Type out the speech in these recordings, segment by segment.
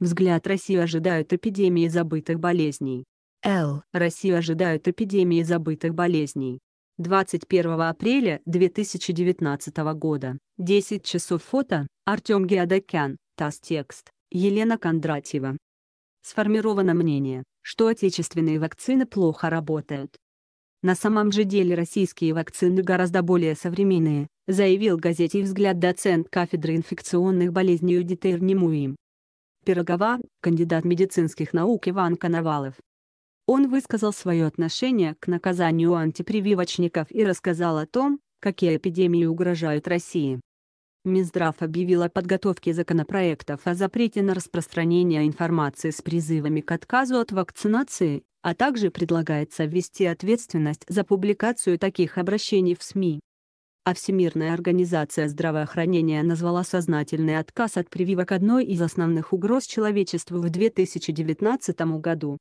Взгляд России ожидают эпидемии забытых болезней. Л. России ожидают эпидемии забытых болезней. 21 апреля 2019 года. 10 часов фото. Артем Геадакян. ТАСС-текст. Елена Кондратьева. Сформировано мнение, что отечественные вакцины плохо работают. На самом же деле российские вакцины гораздо более современные, заявил газете «Взгляд» доцент кафедры инфекционных болезней Юдитер НИМУИМ. Пирогова, кандидат медицинских наук Иван Коновалов. Он высказал свое отношение к наказанию антипрививочников и рассказал о том, какие эпидемии угрожают России. Минздрав объявил о подготовке законопроектов о запрете на распространение информации с призывами к отказу от вакцинации, а также предлагается ввести ответственность за публикацию таких обращений в СМИ а Всемирная организация здравоохранения назвала сознательный отказ от прививок одной из основных угроз человечеству в 2019 году.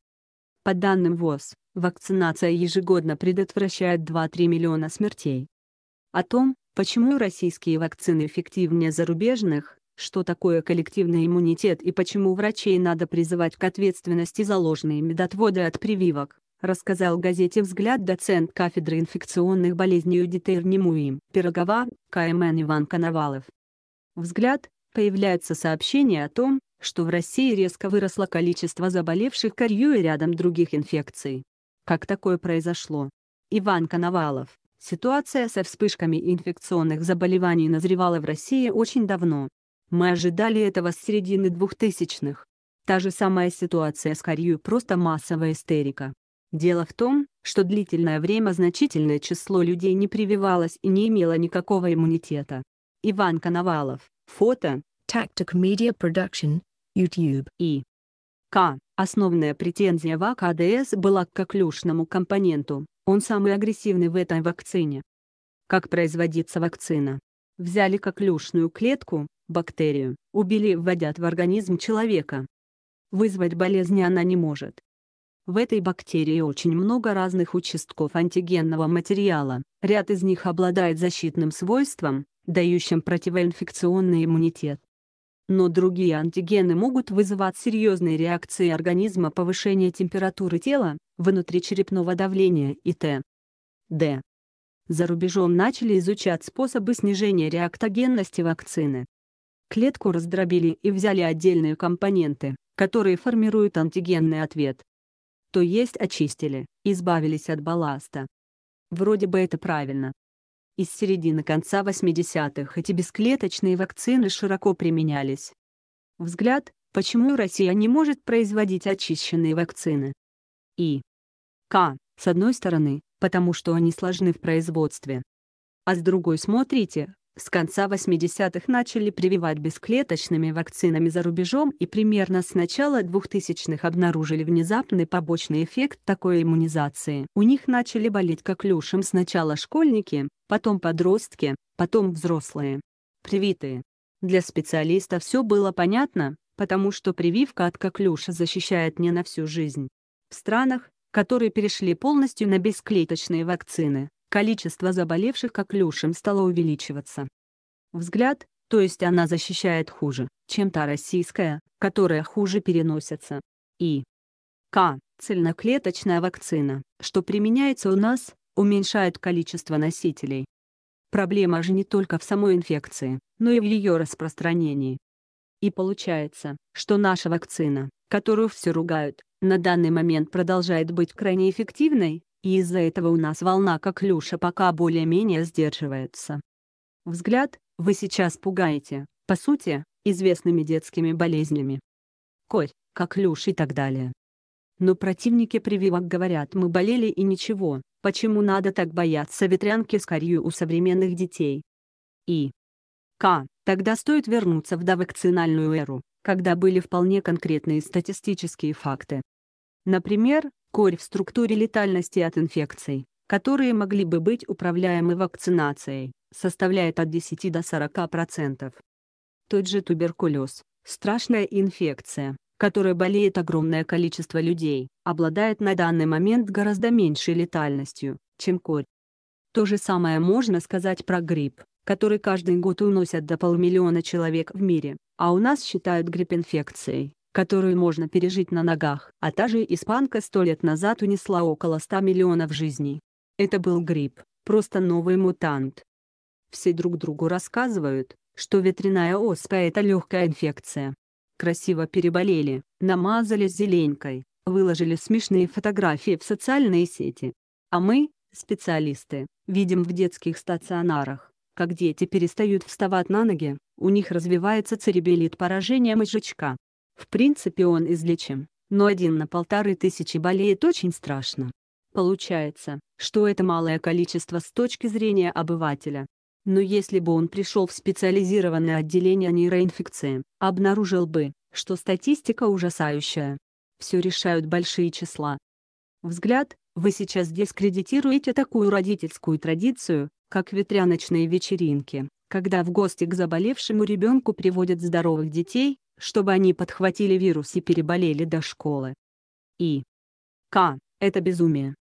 По данным ВОЗ, вакцинация ежегодно предотвращает 2-3 миллиона смертей. О том, почему российские вакцины эффективнее зарубежных, что такое коллективный иммунитет и почему врачей надо призывать к ответственности за ложные медотводы от прививок, рассказал газете «Взгляд» доцент кафедры инфекционных болезней Юдитер НИМУИМ Пирогова, КМН Иван Коновалов. «Взгляд» появляется сообщение о том, что в России резко выросло количество заболевших корью и рядом других инфекций. Как такое произошло? Иван Коновалов. Ситуация со вспышками инфекционных заболеваний назревала в России очень давно. Мы ожидали этого с середины 2000-х. Та же самая ситуация с корью просто массовая истерика. Дело в том, что длительное время значительное число людей не прививалось и не имело никакого иммунитета. Иван Коновалов, фото, Tactic Media Production, YouTube и К. Основная претензия ВАК АДС была к коклюшному компоненту, он самый агрессивный в этой вакцине. Как производится вакцина? Взяли коклюшную клетку, бактерию, убили и вводят в организм человека. Вызвать болезни она не может, в этой бактерии очень много разных участков антигенного материала, ряд из них обладает защитным свойством, дающим противоинфекционный иммунитет. Но другие антигены могут вызывать серьезные реакции организма повышение температуры тела, внутричерепного давления и т.д. За рубежом начали изучать способы снижения реактогенности вакцины. Клетку раздробили и взяли отдельные компоненты, которые формируют антигенный ответ то есть очистили, избавились от балласта. Вроде бы это правильно. Из середины конца 80-х эти бесклеточные вакцины широко применялись. Взгляд, почему Россия не может производить очищенные вакцины? И. К. С одной стороны, потому что они сложны в производстве. А с другой смотрите, с конца 80-х начали прививать бесклеточными вакцинами за рубежом и примерно с начала 2000-х обнаружили внезапный побочный эффект такой иммунизации. У них начали болеть коклюшем сначала школьники, потом подростки, потом взрослые. Привитые. Для специалиста все было понятно, потому что прививка от коклюша защищает не на всю жизнь. В странах, которые перешли полностью на бесклеточные вакцины, Количество заболевших как коклюшем стало увеличиваться. Взгляд, то есть она защищает хуже, чем та российская, которая хуже переносится. И К. Цельноклеточная вакцина, что применяется у нас, уменьшает количество носителей. Проблема же не только в самой инфекции, но и в ее распространении. И получается, что наша вакцина, которую все ругают, на данный момент продолжает быть крайне эффективной, и из-за этого у нас волна как Люша пока более-менее сдерживается. Взгляд, вы сейчас пугаете, по сути, известными детскими болезнями. Корь, как Люш и так далее. Но противники прививок говорят мы болели и ничего, почему надо так бояться ветрянки с корью у современных детей. И. К. Тогда стоит вернуться в довакцинальную эру, когда были вполне конкретные статистические факты. Например, корь в структуре летальности от инфекций, которые могли бы быть управляемы вакцинацией, составляет от 10 до 40%. Тот же туберкулез – страшная инфекция, которой болеет огромное количество людей, обладает на данный момент гораздо меньшей летальностью, чем корь. То же самое можно сказать про грипп, который каждый год уносят до полмиллиона человек в мире, а у нас считают грипп инфекцией которую можно пережить на ногах, а та же испанка сто лет назад унесла около 100 миллионов жизней. Это был грипп, просто новый мутант. Все друг другу рассказывают, что ветряная оспа – это легкая инфекция. Красиво переболели, намазались зеленькой, выложили смешные фотографии в социальные сети. А мы, специалисты, видим в детских стационарах, как дети перестают вставать на ноги, у них развивается церебелит поражение мозжечка. В принципе он излечим, но один на полторы тысячи болеет очень страшно. Получается, что это малое количество с точки зрения обывателя. Но если бы он пришел в специализированное отделение нейроинфекции, обнаружил бы, что статистика ужасающая. Все решают большие числа. Взгляд, вы сейчас дискредитируете такую родительскую традицию, как ветряночные вечеринки, когда в гости к заболевшему ребенку приводят здоровых детей, чтобы они подхватили вирус и переболели до школы. И. К. Это безумие.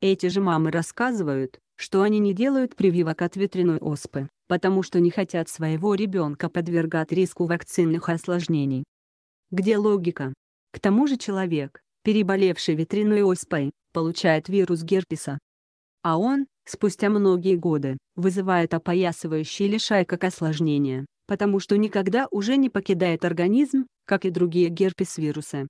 Эти же мамы рассказывают, что они не делают прививок от ветряной оспы, потому что не хотят своего ребенка подвергать риску вакцинных осложнений. Где логика? К тому же человек, переболевший ветряной оспой, получает вирус герпеса. А он, спустя многие годы, вызывает опоясывающие лишайкок осложнения, потому что никогда уже не покидает организм, как и другие герпес-вирусы.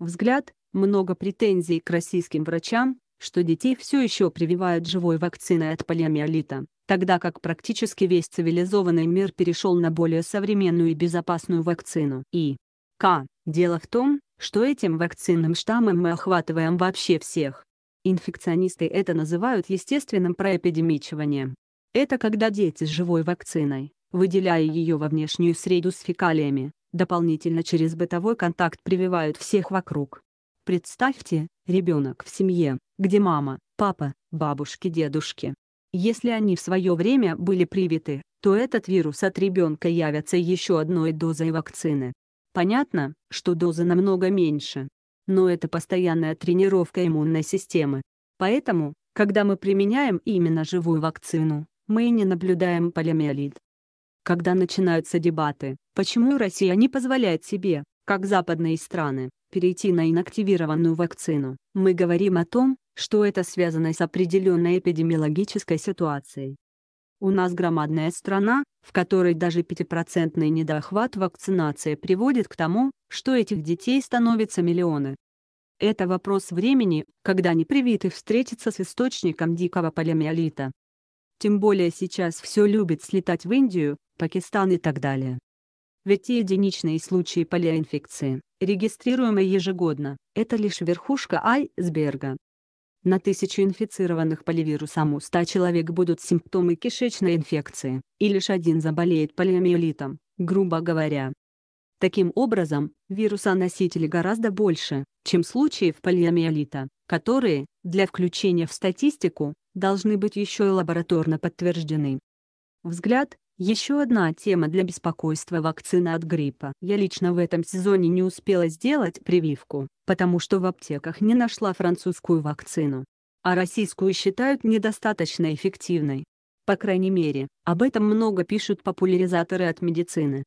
Взгляд, много претензий к российским врачам, что детей все еще прививают живой вакциной от полиомиолита, тогда как практически весь цивилизованный мир перешел на более современную и безопасную вакцину. И К. Дело в том, что этим вакцинным штаммом мы охватываем вообще всех. Инфекционисты это называют естественным проэпидемичиванием. Это когда дети с живой вакциной выделяя ее во внешнюю среду с фекалиями, дополнительно через бытовой контакт прививают всех вокруг. Представьте, ребенок в семье, где мама, папа, бабушки, дедушки. Если они в свое время были привиты, то этот вирус от ребенка явится еще одной дозой вакцины. Понятно, что доза намного меньше. Но это постоянная тренировка иммунной системы. Поэтому, когда мы применяем именно живую вакцину, мы не наблюдаем полиомиелит когда начинаются дебаты, почему Россия не позволяет себе, как западные страны, перейти на инактивированную вакцину. Мы говорим о том, что это связано с определенной эпидемиологической ситуацией. У нас громадная страна, в которой даже 5% недохват вакцинации приводит к тому, что этих детей становится миллионы. Это вопрос времени, когда непривитый встретится с источником дикого полиомиелита, тем более сейчас все любит слетать в Индию, Пакистан и так далее. Ведь те единичные случаи полиоинфекции, регистрируемые ежегодно, это лишь верхушка айсберга. На тысячу инфицированных поливирусом у 100 человек будут симптомы кишечной инфекции, и лишь один заболеет полиомиелитом, грубо говоря, Таким образом, вируса-носителей гораздо больше, чем случаев полиомиелита, которые, для включения в статистику, должны быть еще и лабораторно подтверждены. Взгляд – еще одна тема для беспокойства вакцина от гриппа. Я лично в этом сезоне не успела сделать прививку, потому что в аптеках не нашла французскую вакцину. А российскую считают недостаточно эффективной. По крайней мере, об этом много пишут популяризаторы от медицины.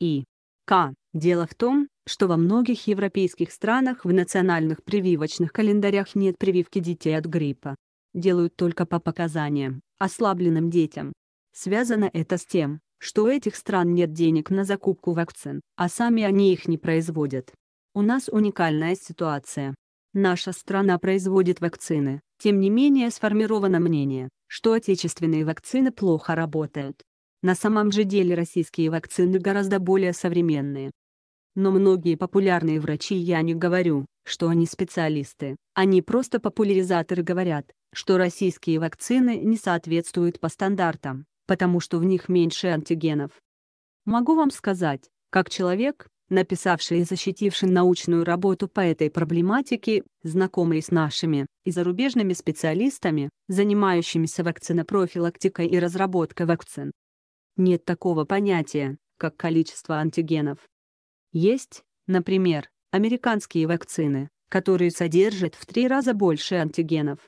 И, к. Дело в том, что во многих европейских странах в национальных прививочных календарях нет прививки детей от гриппа. Делают только по показаниям, ослабленным детям. Связано это с тем, что у этих стран нет денег на закупку вакцин, а сами они их не производят. У нас уникальная ситуация. Наша страна производит вакцины, тем не менее сформировано мнение, что отечественные вакцины плохо работают. На самом же деле российские вакцины гораздо более современные. Но многие популярные врачи, я не говорю, что они специалисты, они просто популяризаторы говорят, что российские вакцины не соответствуют по стандартам, потому что в них меньше антигенов. Могу вам сказать, как человек, написавший и защитивший научную работу по этой проблематике, знакомый с нашими и зарубежными специалистами, занимающимися вакцинопрофилактикой и разработкой вакцин, нет такого понятия, как количество антигенов. Есть, например, американские вакцины, которые содержат в три раза больше антигенов.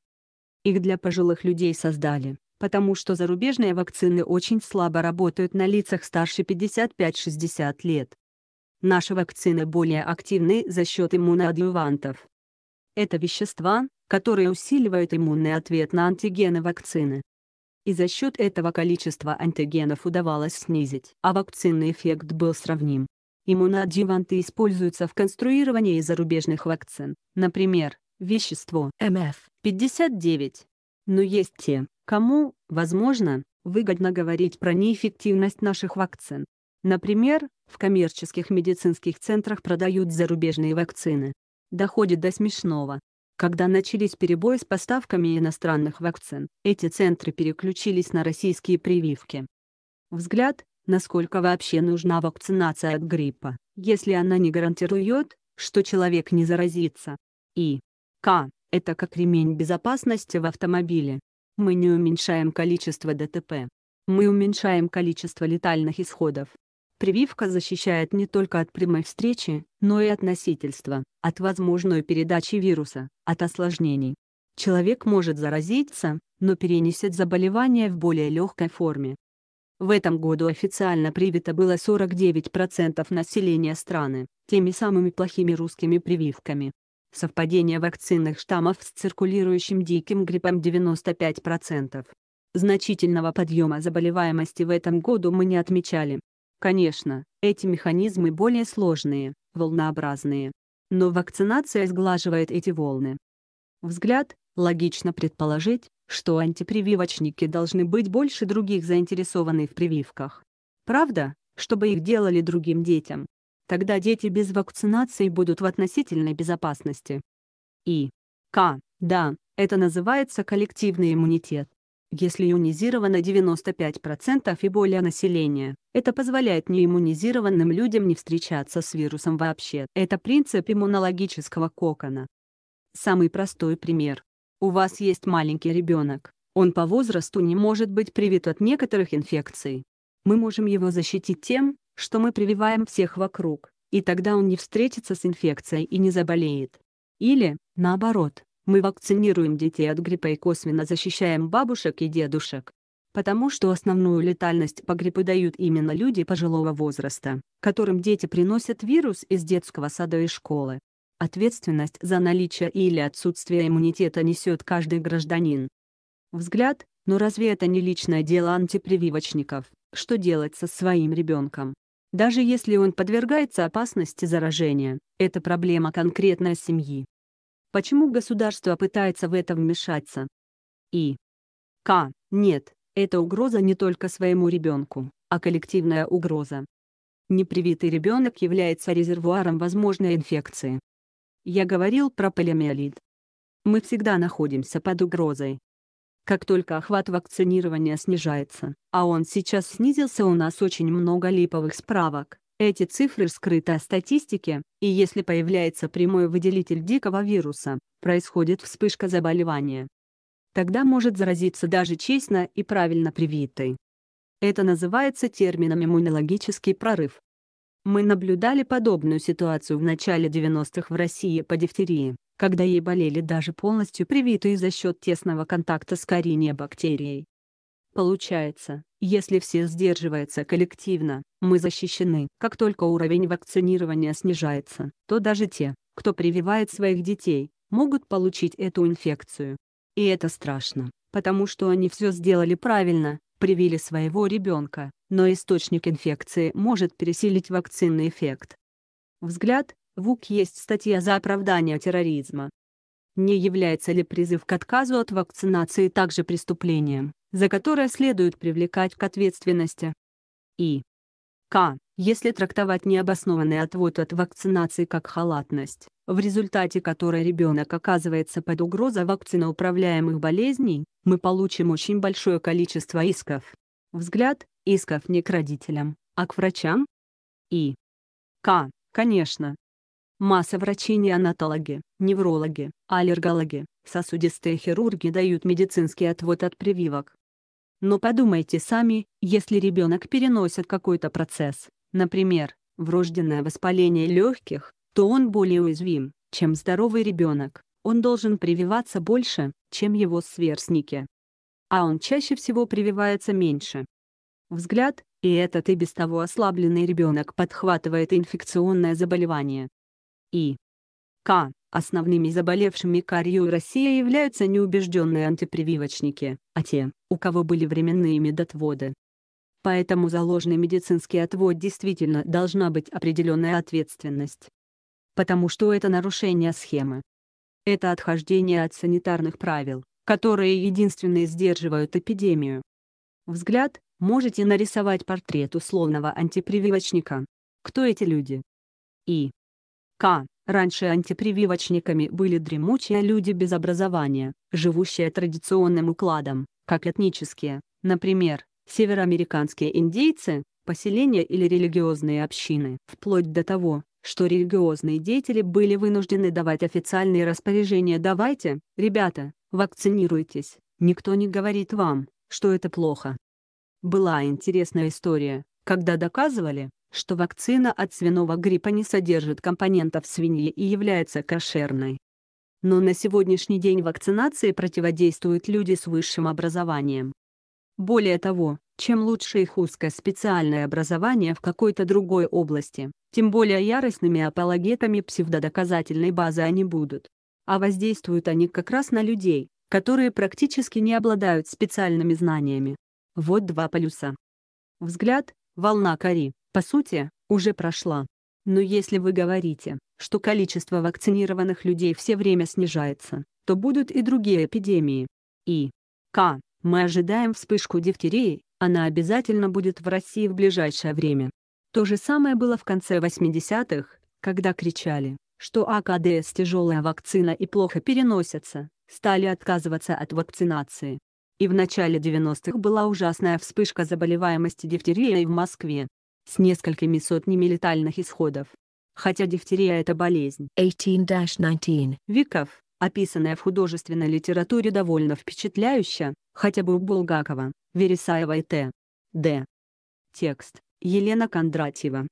Их для пожилых людей создали, потому что зарубежные вакцины очень слабо работают на лицах старше 55-60 лет. Наши вакцины более активны за счет иммуноадъювантов. Это вещества, которые усиливают иммунный ответ на антигены вакцины и за счет этого количество антигенов удавалось снизить, а вакцинный эффект был сравним. Иммуноадъюванты используются в конструировании зарубежных вакцин, например, вещество МФ-59. Но есть те, кому, возможно, выгодно говорить про неэффективность наших вакцин. Например, в коммерческих медицинских центрах продают зарубежные вакцины. Доходит до смешного. Когда начались перебои с поставками иностранных вакцин, эти центры переключились на российские прививки. Взгляд, насколько вообще нужна вакцинация от гриппа, если она не гарантирует, что человек не заразится. И К. Это как ремень безопасности в автомобиле. Мы не уменьшаем количество ДТП. Мы уменьшаем количество летальных исходов. Прививка защищает не только от прямой встречи, но и от носительства, от возможной передачи вируса, от осложнений. Человек может заразиться, но перенесет заболевание в более легкой форме. В этом году официально привито было 49% населения страны, теми самыми плохими русскими прививками. Совпадение вакцинных штаммов с циркулирующим диким гриппом 95%. Значительного подъема заболеваемости в этом году мы не отмечали, Конечно, эти механизмы более сложные, волнообразные. Но вакцинация сглаживает эти волны. Взгляд, логично предположить, что антипрививочники должны быть больше других заинтересованы в прививках. Правда, чтобы их делали другим детям. Тогда дети без вакцинации будут в относительной безопасности. И. К. Да, это называется коллективный иммунитет если ионизировано 95% и более населения. Это позволяет неиммунизированным людям не встречаться с вирусом вообще. Это принцип иммунологического кокона. Самый простой пример. У вас есть маленький ребенок. Он по возрасту не может быть привит от некоторых инфекций. Мы можем его защитить тем, что мы прививаем всех вокруг, и тогда он не встретится с инфекцией и не заболеет. Или, наоборот, мы вакцинируем детей от гриппа и косвенно защищаем бабушек и дедушек. Потому что основную летальность по гриппу дают именно люди пожилого возраста, которым дети приносят вирус из детского сада и школы. Ответственность за наличие или отсутствие иммунитета несет каждый гражданин. Взгляд, но «Ну разве это не личное дело антипрививочников, что делать со своим ребенком? Даже если он подвергается опасности заражения, это проблема конкретной семьи. Почему государство пытается в это вмешаться? И. К. Нет, это угроза не только своему ребенку, а коллективная угроза. Непривитый ребенок является резервуаром возможной инфекции. Я говорил про полиомиелит. Мы всегда находимся под угрозой. Как только охват вакцинирования снижается, а он сейчас снизился у нас очень много липовых справок, эти цифры скрыты от статистики, и если появляется прямой выделитель дикого вируса, происходит вспышка заболевания. Тогда может заразиться даже честно и правильно привитый. Это называется термином иммунологический прорыв. Мы наблюдали подобную ситуацию в начале 90-х в России по дифтерии, когда ей болели даже полностью привитые за счет тесного контакта с коренья бактерией, Получается, если все сдерживаются коллективно, мы защищены. Как только уровень вакцинирования снижается, то даже те, кто прививает своих детей, могут получить эту инфекцию. И это страшно, потому что они все сделали правильно, привили своего ребенка, но источник инфекции может пересилить вакцинный эффект. Взгляд, ВУК есть статья за оправдание терроризма. Не является ли призыв к отказу от вакцинации также преступлением? за которое следует привлекать к ответственности. И. К. Если трактовать необоснованный отвод от вакцинации как халатность, в результате которой ребенок оказывается под угрозой вакциноуправляемых болезней, мы получим очень большое количество исков. Взгляд – исков не к родителям, а к врачам. И. К. Конечно. Масса врачей неонатологи, неврологи, аллергологи, сосудистые хирурги дают медицинский отвод от прививок, но подумайте сами, если ребенок переносит какой-то процесс, например, врожденное воспаление легких, то он более уязвим, чем здоровый ребенок. Он должен прививаться больше, чем его сверстники. А он чаще всего прививается меньше. Взгляд, и этот и без того ослабленный ребенок подхватывает инфекционное заболевание. И. К. Основными заболевшими карью в России являются неубежденные антипрививочники, а те, у кого были временные медотводы. Поэтому за ложный медицинский отвод действительно должна быть определенная ответственность. Потому что это нарушение схемы. Это отхождение от санитарных правил, которые единственные сдерживают эпидемию. Взгляд, можете нарисовать портрет условного антипрививочника. Кто эти люди? И. К. Раньше антипрививочниками были дремучие люди без образования, живущие традиционным укладом, как этнические, например, североамериканские индейцы, поселения или религиозные общины. Вплоть до того, что религиозные деятели были вынуждены давать официальные распоряжения «давайте, ребята, вакцинируйтесь, никто не говорит вам, что это плохо». Была интересная история, когда доказывали, что вакцина от свиного гриппа не содержит компонентов свиньи и является кошерной. Но на сегодняшний день вакцинации противодействуют люди с высшим образованием. Более того, чем лучше их узкое специальное образование в какой-то другой области, тем более яростными апологетами псевдодоказательной базы они будут. А воздействуют они как раз на людей, которые практически не обладают специальными знаниями. Вот два полюса. Взгляд — волна кори по сути, уже прошла. Но если вы говорите, что количество вакцинированных людей все время снижается, то будут и другие эпидемии. И. К. Мы ожидаем вспышку дифтерии, она обязательно будет в России в ближайшее время. То же самое было в конце 80-х, когда кричали, что АКДС тяжелая вакцина и плохо переносится, стали отказываться от вакцинации. И в начале 90-х была ужасная вспышка заболеваемости дифтерией в Москве с несколькими сотнями летальных исходов. Хотя дифтерия – это болезнь 18-19 веков, описанная в художественной литературе довольно впечатляюще, хотя бы у Булгакова, Вересаева и Т. Д. Текст. Елена Кондратьева.